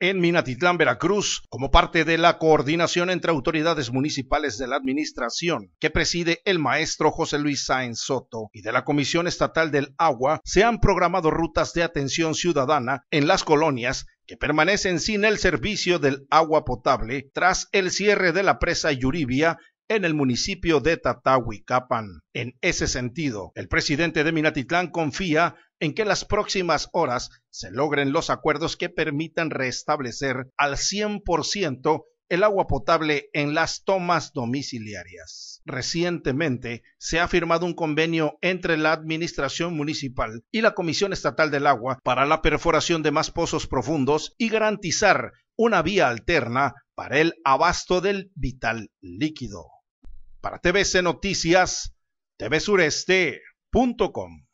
en Minatitlán, Veracruz, como parte de la coordinación entre autoridades municipales de la administración que preside el maestro José Luis Sáenz Soto y de la Comisión Estatal del Agua, se han programado rutas de atención ciudadana en las colonias que permanecen sin el servicio del agua potable tras el cierre de la presa Yuribia en el municipio de Tatahuicapan. En ese sentido, el presidente de Minatitlán confía en que las próximas horas se logren los acuerdos que permitan restablecer al 100% el agua potable en las tomas domiciliarias. Recientemente se ha firmado un convenio entre la Administración Municipal y la Comisión Estatal del Agua para la perforación de más pozos profundos y garantizar una vía alterna para el abasto del vital líquido. Para TVC Noticias, tvsureste.com.